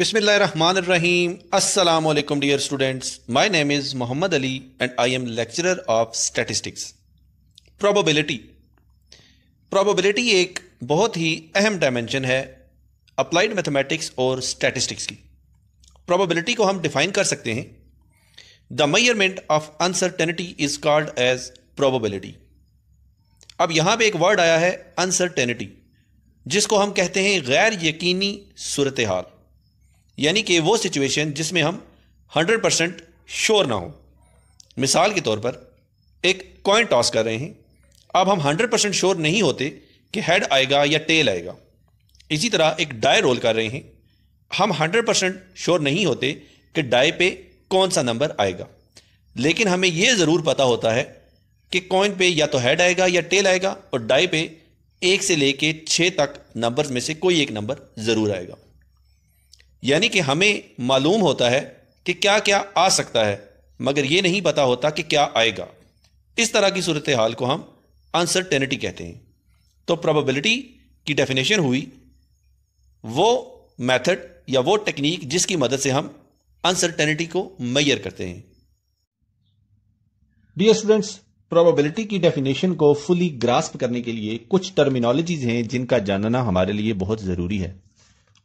Bismillahirrahmanirrahim. Assalamu dear students students. Name is Mohammad Ali and I am am of statistics statistics. Probability एक बहुत ही अहम dimension है applied mathematics और स्टैटिस्टिक्स की प्रोबेबिलिटी को हम डिफाइन कर सकते हैं the measurement of uncertainty is called as probability अब यहाँ पे एक वर्ड आया है अनसर्टेनिटी जिसको हम कहते हैं गैर यकीनी सूरत हाल यानी कि वो सिचुएशन जिसमें हम 100 परसेंट श्योर ना हो मिसाल के तौर पर एक कॉइन टॉस कर रहे हैं अब हम 100 परसेंट श्योर नहीं होते कि हेड आएगा या टेल आएगा इसी तरह एक डाई रोल कर रहे हैं हम 100 परसेंट श्योर नहीं होते कि डाई पे कौन सा नंबर आएगा लेकिन हमें यह ज़रूर पता होता है कि कॉइन पे या तो हेड आएगा या टेल आएगा और डाई पे एक से लेके छः तक नंबर्स में से कोई एक नंबर ज़रूर आएगा यानी कि हमें मालूम होता है कि क्या क्या आ सकता है मगर यह नहीं पता होता कि क्या आएगा इस तरह की सूरत हाल को हम अनसर्टेनिटी कहते हैं तो प्रोबेबिलिटी की डेफिनेशन हुई वो मेथड या वो टेक्निक जिसकी मदद से हम अनसर्टेनिटी को मैयर करते हैं डियर स्टूडेंट्स प्रोबेबिलिटी की डेफिनेशन को फुली ग्रास्प करने के लिए कुछ टर्मिनोलॉजीज हैं जिनका जानना हमारे लिए बहुत ज़रूरी है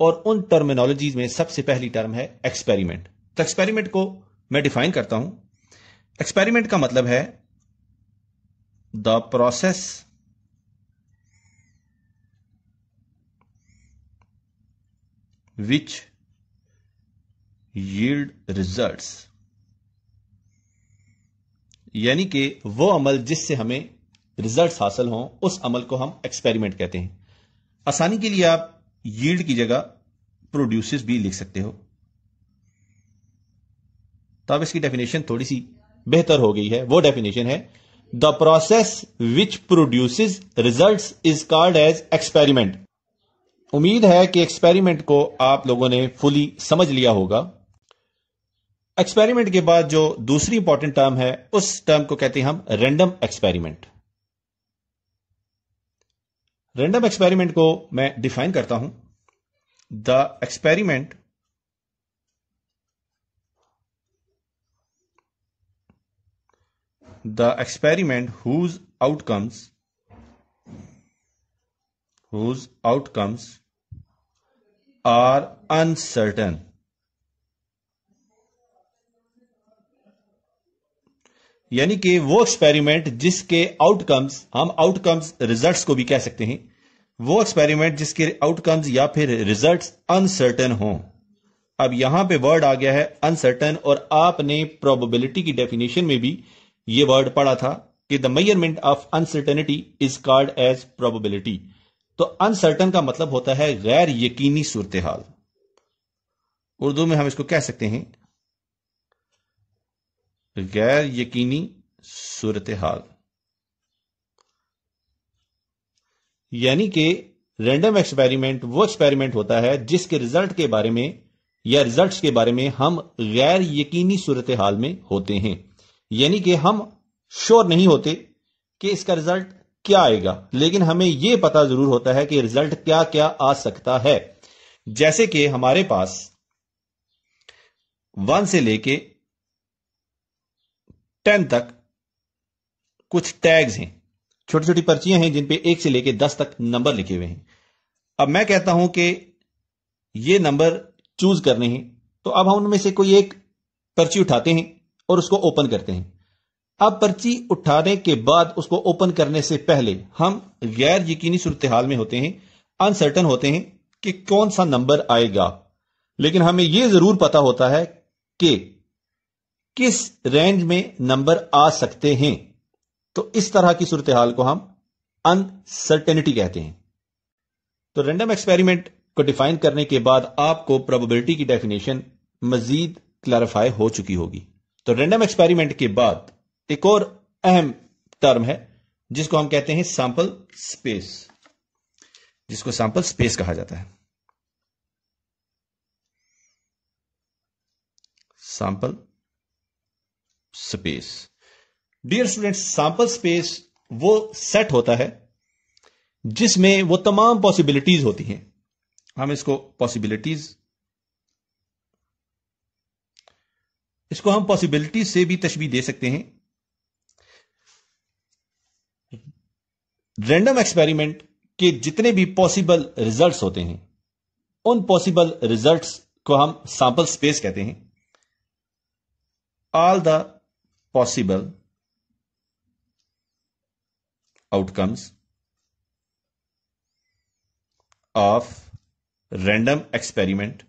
और उन टर्मिनोलॉजीज में सबसे पहली टर्म है एक्सपेरिमेंट तो एक्सपेरिमेंट को मैं डिफाइन करता हूं एक्सपेरिमेंट का मतलब है the process which yield result यानी कि वो अमल जिससे हमें रिजल्ट्स हासिल हों उस अमल को हम एक्सपेरिमेंट कहते हैं आसानी के लिए आप यील्ड की जगह प्रोड्यूसेस भी लिख सकते हो तो अब इसकी डेफिनेशन थोड़ी सी बेहतर हो गई है वो डेफिनेशन है the process which produces results is called as experiment उम्मीद है कि एक्सपेरिमेंट को आप लोगों ने फुली समझ लिया होगा एक्सपेरिमेंट के बाद जो दूसरी इंपॉर्टेंट टर्म है उस टर्म को कहते हैं हम रैंडम एक्सपेरिमेंट रेंडम एक्सपेरिमेंट को मैं डिफाइन करता हूं the experiment the experiment whose outcomes whose outcomes are uncertain यानी कि वो एक्सपेरिमेंट जिसके आउटकम्स हम आउटकम्स रिजल्ट्स को भी कह सकते हैं वो एक्सपेरिमेंट जिसके आउटकम्स या फिर रिजल्ट्स अनसर्टन हों अब यहां पे वर्ड आ गया है अनसर्टन और आपने प्रोबेबिलिटी की डेफिनेशन में भी ये वर्ड पढ़ा था कि the measurement of uncertainty is called as probability तो अनसर्टन का मतलब होता है गैर यकीनी सूरत हाल उर्दू में हम इसको कह सकते हैं गैर यकीनी सूरत हाल यानी कि रेंडम एक्सपेरिमेंट वो एक्सपेरिमेंट होता है जिसके रिजल्ट के बारे में या रिजल्ट्स के बारे में हम गैर यकीनी सूरत हाल में होते हैं यानी कि हम श्योर नहीं होते कि इसका रिजल्ट क्या आएगा लेकिन हमें यह पता जरूर होता है कि रिजल्ट क्या क्या आ सकता है जैसे कि हमारे पास वन से लेके टेन तक कुछ टैग्स हैं छोटी छोटी पर्चियां हैं जिनपे एक से लेकर दस तक नंबर लिखे हुए हैं अब मैं कहता हूं कि ये नंबर चूज करने हैं तो अब हम उनमें से कोई एक पर्ची उठाते हैं और उसको ओपन करते हैं अब पर्ची उठाने के बाद उसको ओपन करने से पहले हम गैर यकीनी सूरत हाल में होते हैं अनसर्टन होते हैं कि कौन सा नंबर आएगा लेकिन हमें यह जरूर पता होता है कि किस रेंज में नंबर आ सकते हैं तो इस तरह की सूरत हाल को हम अनसर्टेनिटी कहते हैं तो रेंडम एक्सपेरिमेंट को डिफाइन करने के बाद आपको प्रोबेबिलिटी की डेफिनेशन मजीद क्लैरिफाई हो चुकी होगी तो रेंडम एक्सपेरिमेंट के बाद एक और अहम टर्म है जिसको हम कहते हैं सैंपल स्पेस जिसको सैंपल स्पेस कहा जाता है sample space dear student sample space वो सेट होता है जिसमें वो तमाम पॉसिबिलिटीज होती हैं हम इसको पॉसिबिलिटीज इसको हम पॉसिबिलिटीज से भी तशबी दे सकते हैं रैंडम एक्सपेरिमेंट के जितने भी पॉसिबल रिजल्ट्स होते हैं उन पॉसिबल रिजल्ट्स को हम सैंपल स्पेस कहते हैं all the possible outcomes of random experiment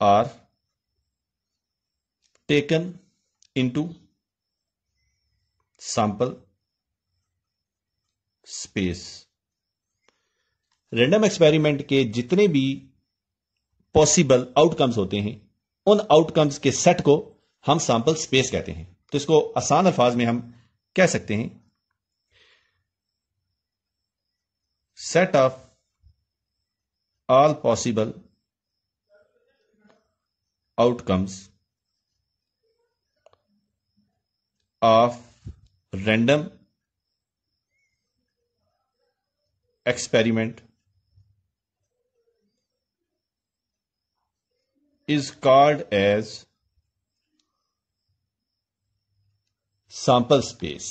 are taken into sample space random experiment के जितने भी पॉसिबल आउटकम्स होते हैं उन आउटकम्स के सेट को हम सैंपल स्पेस कहते हैं तो इसको आसान अल्फाज में हम कह सकते हैं set of all possible outcomes of random experiment is called as sample space.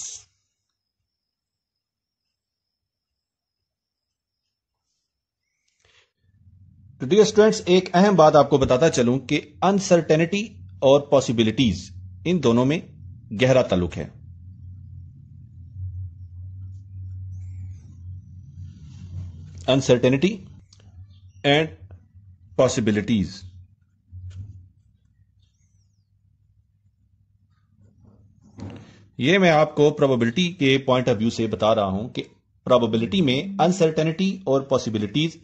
तो डियर स्टूडेंट्स एक अहम बात आपको बताता चलूं कि अनसर्टेनिटी और पॉसिबिलिटीज इन दोनों में गहरा ताल्लुक है अनसर्टेनिटी एंड पॉसिबिलिटीज ये मैं आपको प्रोबेबिलिटी के पॉइंट ऑफ व्यू से बता रहा हूं कि प्रोबेबिलिटी में अनसर्टेनिटी और पॉसिबिलिटीज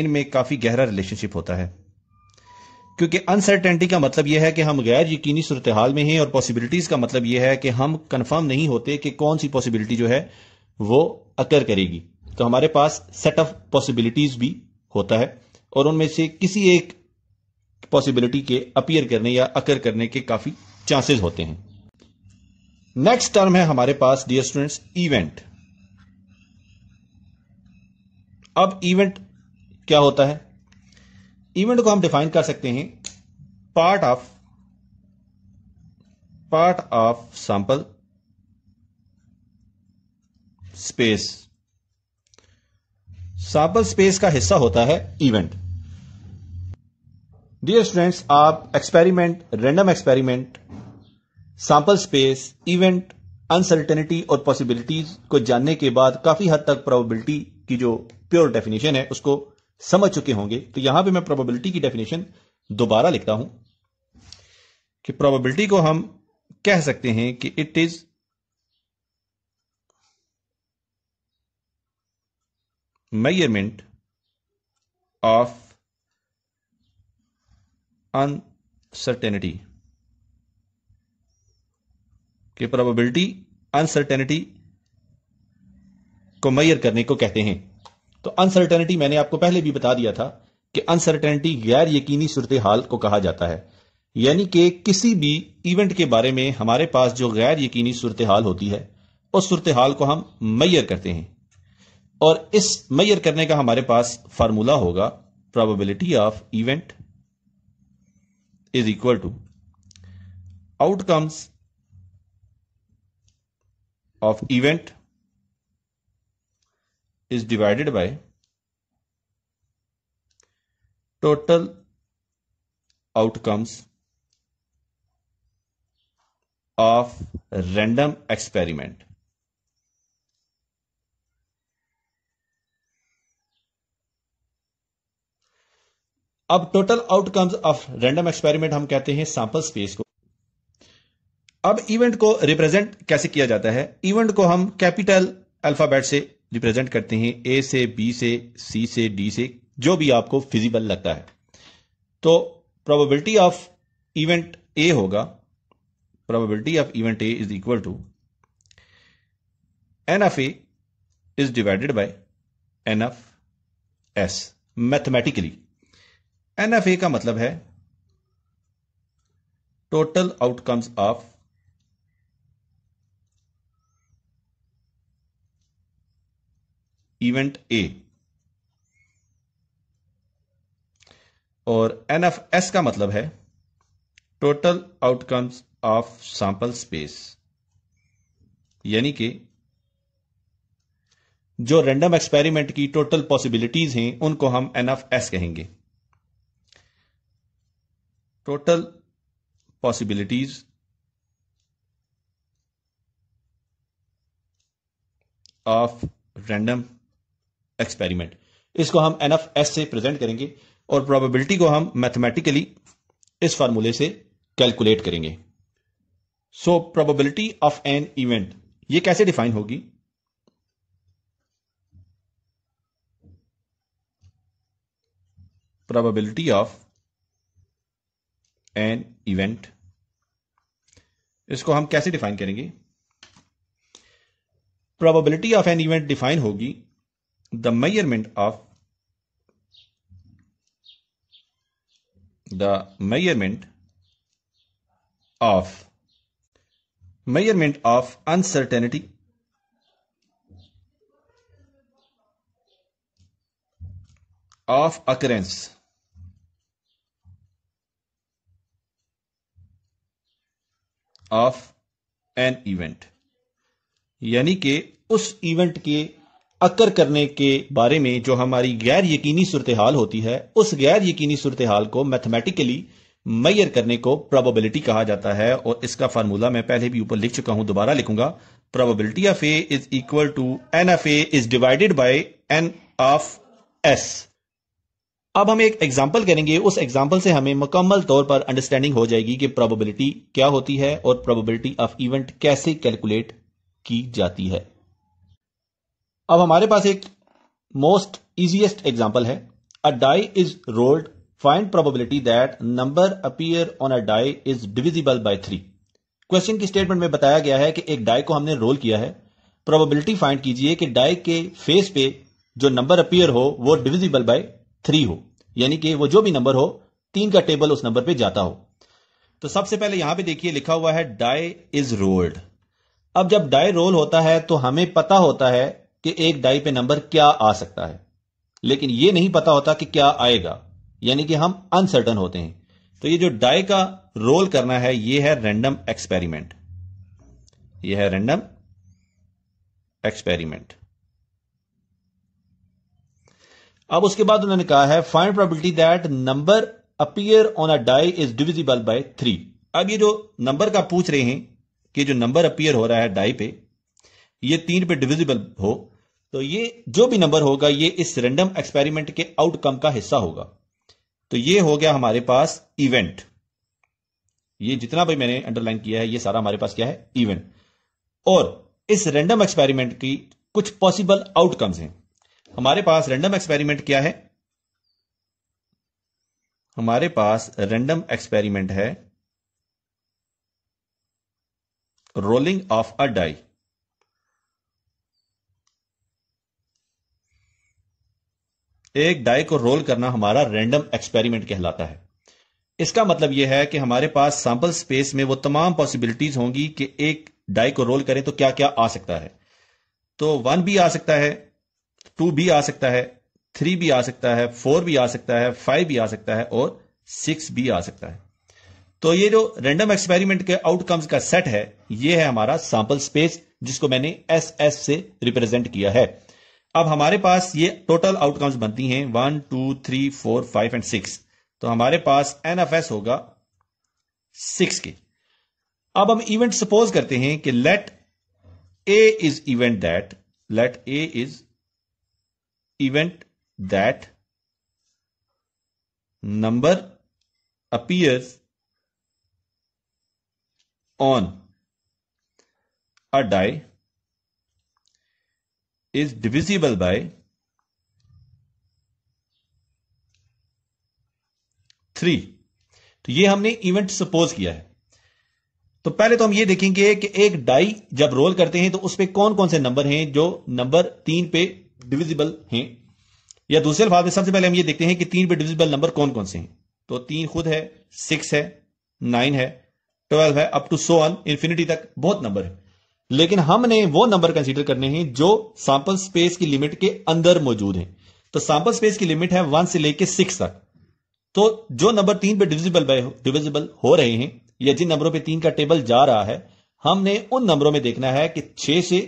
इनमें काफी गहरा रिलेशनशिप होता है क्योंकि अनसर्टेनिटी का मतलब यह है कि हम गैर यकीनी सूरत हाल में हैं और पॉसिबिलिटीज का मतलब यह है कि हम कंफर्म नहीं होते कि कौन सी पॉसिबिलिटी जो है वो अकर करेगी तो हमारे पास सेट ऑफ पॉसिबिलिटीज भी होता है और उनमें से किसी एक पॉसिबिलिटी के अपियर करने या अकर करने के काफी चांसेस होते हैं नेक्स्ट टर्म है हमारे पास डियर स्टूडेंट्स इवेंट अब इवेंट क्या होता है इवेंट को हम डिफाइन कर सकते हैं part of part of sample space sample space का हिस्सा होता है इवेंट डियर स्टूडेंट्स आप experiment random experiment sample space event uncertainty और पॉसिबिलिटीज को जानने के बाद काफी हद तक प्रोबेबिलिटी की जो प्योर डेफिनेशन है उसको समझ चुके होंगे तो यहां पे मैं प्रोबेबिलिटी की डेफिनेशन दोबारा लिखता हूं कि प्रोबेबिलिटी को हम कह सकते हैं कि it is measurement of uncertainty कि प्रोबेबिलिटी अनसर्टेनिटी को मैयर करने को कहते हैं तो अनसर्टेनिटी मैंने आपको पहले भी बता दिया था कि अनसर्टेनिटी गैर यकीनी सूरत हाल को कहा जाता है यानी कि किसी भी इवेंट के बारे में हमारे पास जो गैर यकीनी सूरत हाल होती है उस सूरत हाल को हम मैयर करते हैं और इस मैयर करने का हमारे पास फार्मूला होगा probability of event is equal to outcomes of event is divided by total outcomes of random experiment. अब total outcomes of random experiment हम कहते हैं सैंपल स्पेस को अब इवेंट को रिप्रेजेंट कैसे किया जाता है इवेंट को हम कैपिटल अल्फाबेट से रिप्रेजेंट करते हैं ए से बी से सी से डी से जो भी आपको फिजिबल लगता है तो प्रोबेबिलिटी ऑफ इवेंट ए होगा probability of event A is equal to n of A is divided by n of S mathematically n of A का मतलब है total outcomes of event A और एन एफ एस का मतलब है total outcomes of sample space यानी कि जो रैंडम एक्सपेरिमेंट की टोटल पॉसिबिलिटीज हैं उनको हम एन एफ एस कहेंगे total possibilities of random experiment इसको हम एन एफ एस से प्रेजेंट करेंगे और प्रोबेबिलिटी को हम मैथमेटिकली इस फॉर्मूले से कैलकुलेट करेंगे so probability of an event ये कैसे डिफाइन होगी प्रोबेबिलिटी ऑफ एन इवेंट इसको हम कैसे डिफाइन करेंगे probability of an event define होगी the measurement of the measurement of measurement of uncertainty of occurrence of an event यानी कि उस इवेंट के अक्कर करने के बारे में जो हमारी गैर यकीनी सूरत हाल होती है उस गैर यकीनी सूरत हाल को मैथमेटिकली मैयर करने को प्रोबेबिलिटी कहा जाता है और इसका फार्मूला मैं पहले भी ऊपर लिख चुका हूं दोबारा लिखूंगा probability of A is equal to n of A is divided by n of S अब हम एक एग्जाम्पल करेंगे उस एग्जाम्पल से हमें मुकम्मल तौर पर अंडरस्टैंडिंग हो जाएगी कि प्रोबेबिलिटी क्या होती है और प्रोबेबिलिटी ऑफ इवेंट कैसे कैलकुलेट की जाती है अब हमारे पास एक मोस्ट इजीएस्ट एग्जाम्पल है a die is rolled find probability that number appear on a die is divisible by three question की स्टेटमेंट में बताया गया है कि एक डाई को हमने रोल किया है प्रोबेबिलिटी फाइंड कीजिए कि डाई के फेस पे जो नंबर अपियर हो वो डिविजिबल बाय थ्री हो यानी कि वो जो भी नंबर हो तीन का टेबल उस नंबर पे जाता हो तो सबसे पहले यहां पे देखिए लिखा हुआ है डाई इज रोल्ड अब जब डाई रोल होता है तो हमें पता होता है कि एक डाई पे नंबर क्या आ सकता है लेकिन ये नहीं पता होता कि क्या आएगा यानी कि हम अनसर्टन होते हैं तो ये जो डाई का रोल करना है ये है रैंडम एक्सपेरिमेंट ये है रैंडम एक्सपेरिमेंट अब उसके बाद उन्होंने कहा है find probability that number appear on a die is divisible by three अब ये जो नंबर का पूछ रहे हैं कि जो नंबर अपियर हो रहा है डाई पे ये तीन पे डिविजिबल हो तो ये जो भी नंबर होगा ये इस रेंडम एक्सपेरिमेंट के आउटकम का हिस्सा होगा तो ये हो गया हमारे पास इवेंट ये जितना भी मैंने अंडरलाइन किया है ये सारा हमारे पास क्या है इवेंट और इस रेंडम एक्सपेरिमेंट की कुछ पॉसिबल आउटकम्स हैं हमारे पास रेंडम एक्सपेरिमेंट क्या है हमारे पास रेंडम एक्सपेरिमेंट है रोलिंग ऑफ अ डाई एक डाई को रोल करना हमारा रैंडम एक्सपेरिमेंट कहलाता है इसका मतलब यह है कि हमारे पास सैंपल स्पेस में वो तमाम पॉसिबिलिटीज होंगी कि एक डाई को रोल करें तो क्या क्या आ सकता है तो वन भी आ सकता है टू भी आ सकता है थ्री भी आ सकता है फोर भी आ सकता है फाइव भी आ सकता है और सिक्स भी आ सकता है तो ये जो रैंडम एक्सपेरिमेंट के आउटकम्स का सेट है ये है हमारा सैंपल स्पेस जिसको मैंने एस एस से रिप्रेजेंट किया है अब हमारे पास ये टोटल आउटकम्स बनती हैं one two three four five and six तो हमारे पास एन एफ एस होगा सिक्स के अब हम इवेंट सपोज करते हैं कि let A is event that let A is event that number appears on a die is divisible by 3 तो ये हमने इवेंट सपोज किया है तो पहले तो हम ये देखेंगे कि एक डाई जब रोल करते हैं तो उस पर कौन कौन से नंबर हैं जो नंबर तीन पे डिविजिबल हैं या दूसरे अल्फाज में सबसे पहले हम ये देखते हैं कि तीन पे डिविजिबल नंबर कौन कौन से हैं तो तीन खुद है सिक्स है नाइन है ट्वेल्व है up to so one infinity तक बहुत नंबर है लेकिन हमने वो नंबर कंसीडर करने हैं जो सैंपल स्पेस की लिमिट के अंदर मौजूद हैं तो सैंपल स्पेस की लिमिट है वन से लेकर सिक्स तक तो जो नंबर तीन पे डिविजिबल बाय डिविजिबल हो रहे हैं या जिन नंबरों पे तीन का टेबल जा रहा है हमने उन नंबरों में देखना है कि छह से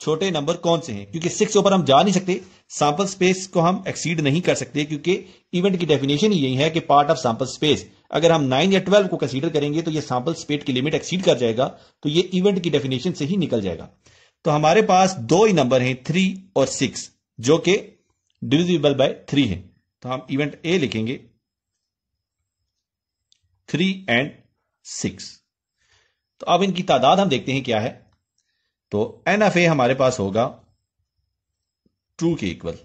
छोटे नंबर कौन से हैं क्योंकि सिक्स ऊपर हम जा नहीं सकते सैंपल स्पेस को हम एक्सीड नहीं कर सकते क्योंकि इवेंट की डेफिनेशन यही है कि पार्ट ऑफ सैंपल स्पेस अगर हम नाइन या ट्वेल्व को कंसीडर करेंगे तो ये सैंपल स्पेट की लिमिट एक्सीड कर जाएगा तो ये इवेंट की डेफिनेशन से ही निकल जाएगा तो हमारे पास दो ही नंबर हैं थ्री और सिक्स जो कि डिविजिबल बाय थ्री है तो हम इवेंट ए लिखेंगे थ्री एंड सिक्स तो अब इनकी तादाद हम देखते हैं क्या है तो एन एफ ए हमारे पास होगा टू के इक्वल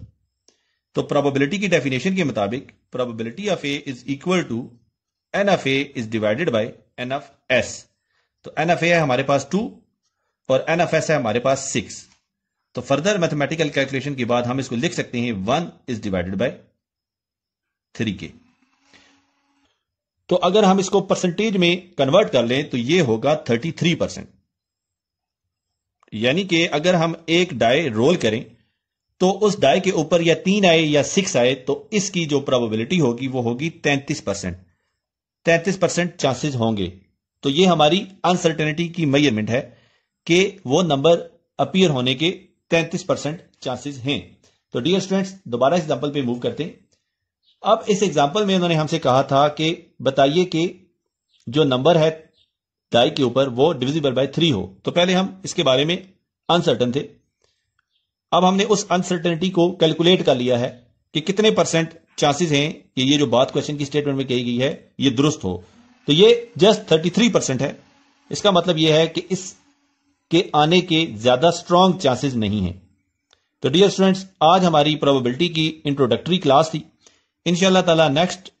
तो प्रोबेबिलिटी की डेफिनेशन के मुताबिक probability of A is equal to n of A is divided by n of S तो एन एफ ए है हमारे पास टू और एन एफ एस है हमारे पास सिक्स तो फर्दर मैथमेटिकल कैलकुलेशन के बाद हम इसको लिख सकते हैं one is divided by three के तो अगर हम इसको परसेंटेज में कन्वर्ट कर लें तो ये होगा थर्टी थ्री परसेंट यानी कि अगर हम एक डाई रोल करें तो उस डाई के ऊपर या तीन आए या सिक्स आए तो इसकी जो प्रोबेबिलिटी होगी वो होगी तैंतीस परसेंट 33 परसेंट चांसेज होंगे तो ये हमारी अनसर्टेनिटी की मेजरमेंट है कि वो नंबर अपीयर होने के 33 परसेंट चांसेज हैं तो डियर स्टूडेंट्स दोबारा एग्जाम्पल पे मूव करते हैं अब इस एग्जाम्पल में उन्होंने हमसे कहा था कि बताइए कि जो नंबर है दाई के ऊपर वो डिविजिबल बाय थ्री हो तो पहले हम इसके बारे में अनसर्टन थे अब हमने उस अनसर्टेनिटी को कैलकुलेट कर लिया है कि कितने परसेंट चांसेस हैं कि ये जो बात क्वेश्चन की स्टेटमेंट में कही गई है ये दुरुस्त हो तो ये जस्ट 33 परसेंट है इसका मतलब ये है कि इस के आने के ज्यादा स्ट्रांग चांसेस नहीं है तो डियर स्टूडेंट्स आज हमारी प्रोबेबिलिटी की इंट्रोडक्टरी क्लास थी इनशाला तला नेक्स्ट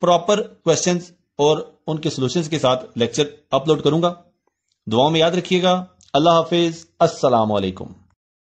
प्रॉपर क्वेश्चन और उनके सोल्यूशन के साथ लेक्चर अपलोड करूंगा दुआओं में याद रखिएगा अल्लाह हाफिज असलामकुम